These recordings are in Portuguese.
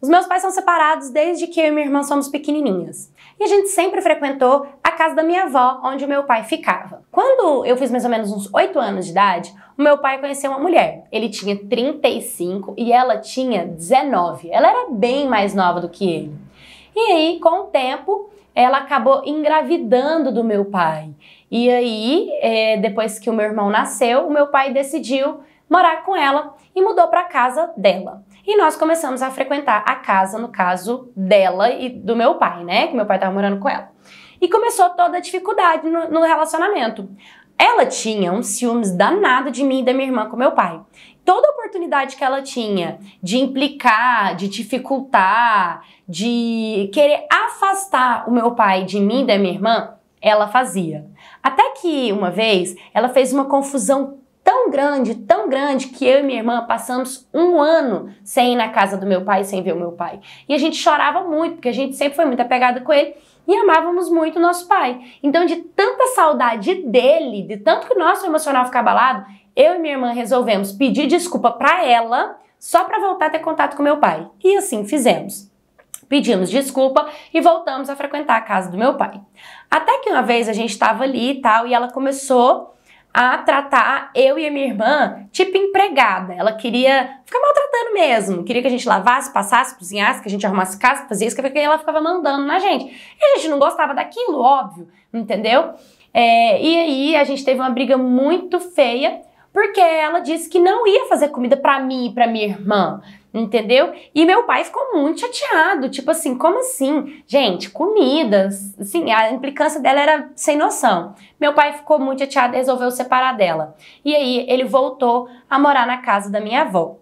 Os meus pais são separados desde que eu e minha irmã somos pequenininhas. E a gente sempre frequentou a casa da minha avó, onde o meu pai ficava. Quando eu fiz mais ou menos uns 8 anos de idade, o meu pai conheceu uma mulher. Ele tinha 35 e ela tinha 19. Ela era bem mais nova do que ele. E aí, com o tempo, ela acabou engravidando do meu pai. E aí, é, depois que o meu irmão nasceu, o meu pai decidiu morar com ela e mudou para casa dela. E nós começamos a frequentar a casa, no caso dela e do meu pai, né? Que meu pai estava morando com ela. E começou toda a dificuldade no, no relacionamento. Ela tinha um ciúmes danado de mim e da minha irmã com meu pai. Toda oportunidade que ela tinha de implicar, de dificultar, de querer afastar o meu pai de mim e da minha irmã, ela fazia. Até que uma vez ela fez uma confusão tão grande, grande que eu e minha irmã passamos um ano sem ir na casa do meu pai, sem ver o meu pai. E a gente chorava muito, porque a gente sempre foi muito apegada com ele e amávamos muito nosso pai. Então, de tanta saudade dele, de tanto que o nosso emocional ficar abalado, eu e minha irmã resolvemos pedir desculpa para ela só para voltar a ter contato com meu pai. E assim fizemos. Pedimos desculpa e voltamos a frequentar a casa do meu pai. Até que uma vez a gente estava ali e tal, e ela começou a tratar eu e a minha irmã tipo empregada. Ela queria ficar maltratando mesmo, queria que a gente lavasse, passasse, cozinhasse, que a gente arrumasse casa, fazia isso, que ela ficava mandando na gente. E a gente não gostava daquilo, óbvio, entendeu? É, e aí a gente teve uma briga muito feia porque ela disse que não ia fazer comida para mim e para minha irmã entendeu? E meu pai ficou muito chateado, tipo assim, como assim? Gente, comidas, assim, a implicância dela era sem noção. Meu pai ficou muito chateado, resolveu separar dela. E aí ele voltou a morar na casa da minha avó.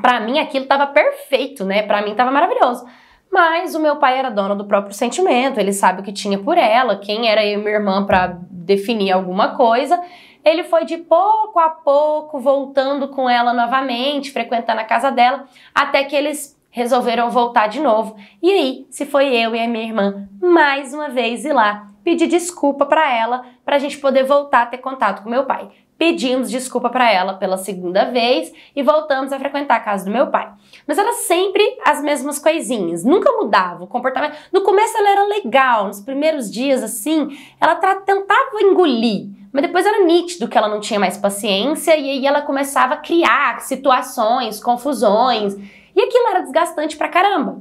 Para mim aquilo tava perfeito, né? Para mim tava maravilhoso. Mas o meu pai era dono do próprio sentimento, ele sabe o que tinha por ela, quem era eu e minha irmã para definir alguma coisa. Ele foi de pouco a pouco voltando com ela novamente, frequentando a casa dela, até que eles resolveram voltar de novo. E aí, se foi eu e a minha irmã mais uma vez ir lá pedir desculpa para ela, para a gente poder voltar a ter contato com meu pai pedimos desculpa para ela pela segunda vez e voltamos a frequentar a casa do meu pai. Mas era sempre as mesmas coisinhas, nunca mudava o comportamento. No começo ela era legal, nos primeiros dias assim, ela tentava engolir, mas depois era nítido que ela não tinha mais paciência e aí ela começava a criar situações, confusões, e aquilo era desgastante pra caramba.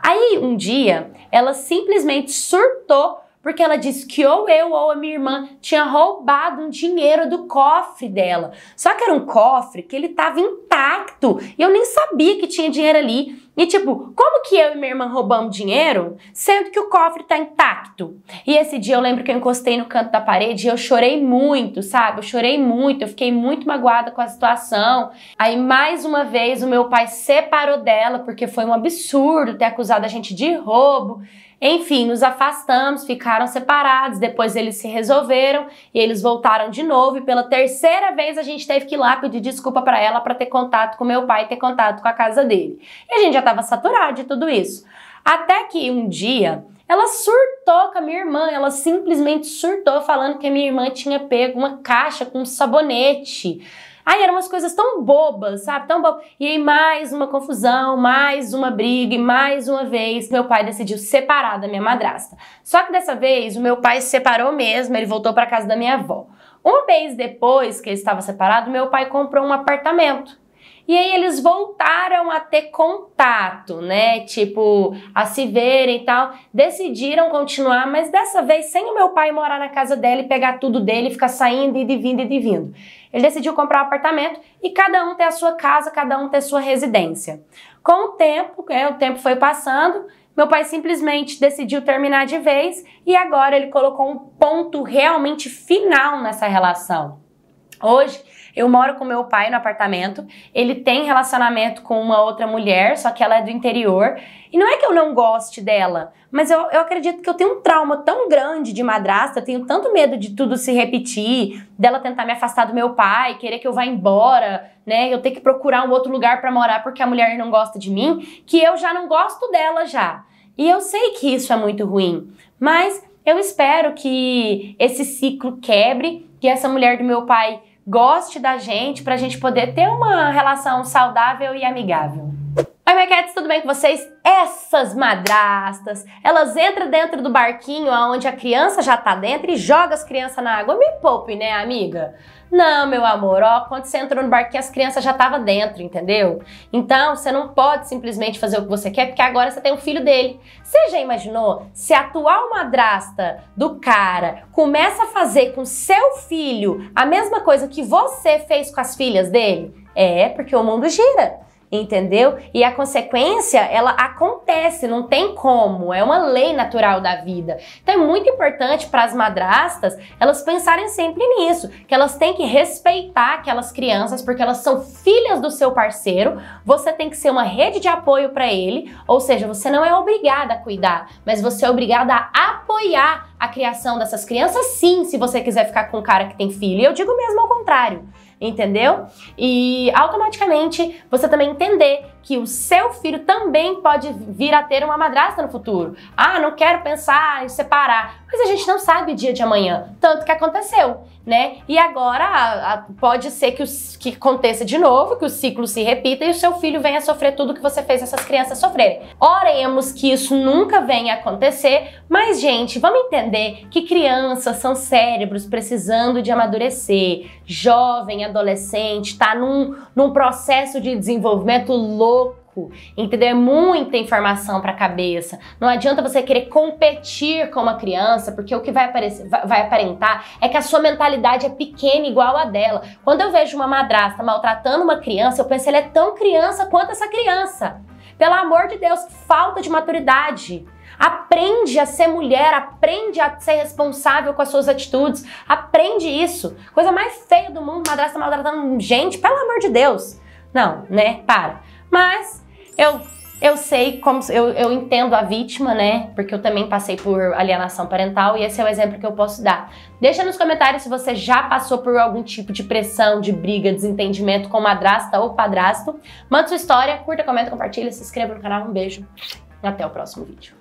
Aí um dia ela simplesmente surtou porque ela disse que ou eu ou a minha irmã tinha roubado um dinheiro do cofre dela. Só que era um cofre que ele estava intacto e eu nem sabia que tinha dinheiro ali. E tipo, como que eu e minha irmã roubamos dinheiro sendo que o cofre tá intacto? E esse dia eu lembro que eu encostei no canto da parede e eu chorei muito, sabe? Eu chorei muito, eu fiquei muito magoada com a situação. Aí mais uma vez o meu pai separou dela porque foi um absurdo ter acusado a gente de roubo. Enfim, nos afastamos, ficaram separados, depois eles se resolveram e eles voltaram de novo e pela terceira vez a gente teve que ir lá pedir desculpa para ela para ter contato com meu pai, ter contato com a casa dele. E a gente já estava saturado de tudo isso. Até que um dia ela surtou com a minha irmã, ela simplesmente surtou falando que a minha irmã tinha pego uma caixa com um sabonete Aí eram umas coisas tão bobas, sabe? Tão bobas. E aí mais uma confusão, mais uma briga e mais uma vez meu pai decidiu separar da minha madrasta. Só que dessa vez o meu pai se separou mesmo, ele voltou para casa da minha avó. Um mês depois que ele estava separado, meu pai comprou um apartamento. E aí eles voltaram a ter contato, né? Tipo, a se verem e tal. Decidiram continuar, mas dessa vez sem o meu pai morar na casa dela e pegar tudo dele, ficar saindo e vindo e vindo. Ele decidiu comprar um apartamento e cada um ter a sua casa, cada um ter sua residência. Com o tempo, né, o tempo foi passando, meu pai simplesmente decidiu terminar de vez e agora ele colocou um ponto realmente final nessa relação. Hoje eu moro com meu pai no apartamento, ele tem relacionamento com uma outra mulher, só que ela é do interior. E não é que eu não goste dela, mas eu, eu acredito que eu tenho um trauma tão grande de madrasta, tenho tanto medo de tudo se repetir, dela tentar me afastar do meu pai, querer que eu vá embora, né? Eu ter que procurar um outro lugar para morar porque a mulher não gosta de mim, que eu já não gosto dela já. E eu sei que isso é muito ruim, mas eu espero que esse ciclo quebre, que essa mulher do meu pai goste da gente para a gente poder ter uma relação saudável e amigável. Oi, Marquetes, tudo bem com vocês? Essas madrastas, elas entram dentro do barquinho onde a criança já tá dentro e joga as crianças na água. Me poupe, né, amiga? Não, meu amor, ó, quando você entrou no barquinho, as crianças já estavam dentro, entendeu? Então, você não pode simplesmente fazer o que você quer, porque agora você tem um filho dele. Você já imaginou se a atual madrasta do cara começa a fazer com seu filho a mesma coisa que você fez com as filhas dele? É, porque o mundo gira entendeu? E a consequência, ela acontece, não tem como, é uma lei natural da vida. Então é muito importante para as madrastas elas pensarem sempre nisso, que elas têm que respeitar aquelas crianças porque elas são filhas do seu parceiro, você tem que ser uma rede de apoio para ele, ou seja, você não é obrigada a cuidar, mas você é obrigada a apoiar a criação dessas crianças, sim, se você quiser ficar com um cara que tem filho. Eu digo mesmo ao contrário entendeu? E automaticamente você também entender que o seu filho também pode vir a ter uma madrasta no futuro. Ah, não quero pensar em separar. Mas a gente não sabe o dia de amanhã, tanto que aconteceu, né? E agora a, a, pode ser que, os, que aconteça de novo, que o ciclo se repita e o seu filho venha sofrer tudo que você fez essas crianças sofrerem. Oremos que isso nunca venha a acontecer, mas, gente, vamos entender que crianças são cérebros precisando de amadurecer. Jovem, adolescente, está num, num processo de desenvolvimento louco pouco, entendeu? É muita informação para a cabeça. Não adianta você querer competir com uma criança, porque o que vai, aparecer, vai aparentar é que a sua mentalidade é pequena igual a dela. Quando eu vejo uma madrasta maltratando uma criança, eu penso, ela é tão criança quanto essa criança. Pelo amor de Deus, falta de maturidade. Aprende a ser mulher, aprende a ser responsável com as suas atitudes. Aprende isso. Coisa mais feia do mundo, madrasta maltratando gente, pelo amor de Deus. Não, né? Para. Mas eu eu sei como eu, eu entendo a vítima, né? Porque eu também passei por alienação parental e esse é o exemplo que eu posso dar. Deixa nos comentários se você já passou por algum tipo de pressão, de briga, desentendimento com madrasta ou padrasto. Manda sua história, curta, comenta, compartilha, se inscreva no canal. Um beijo. Até o próximo vídeo.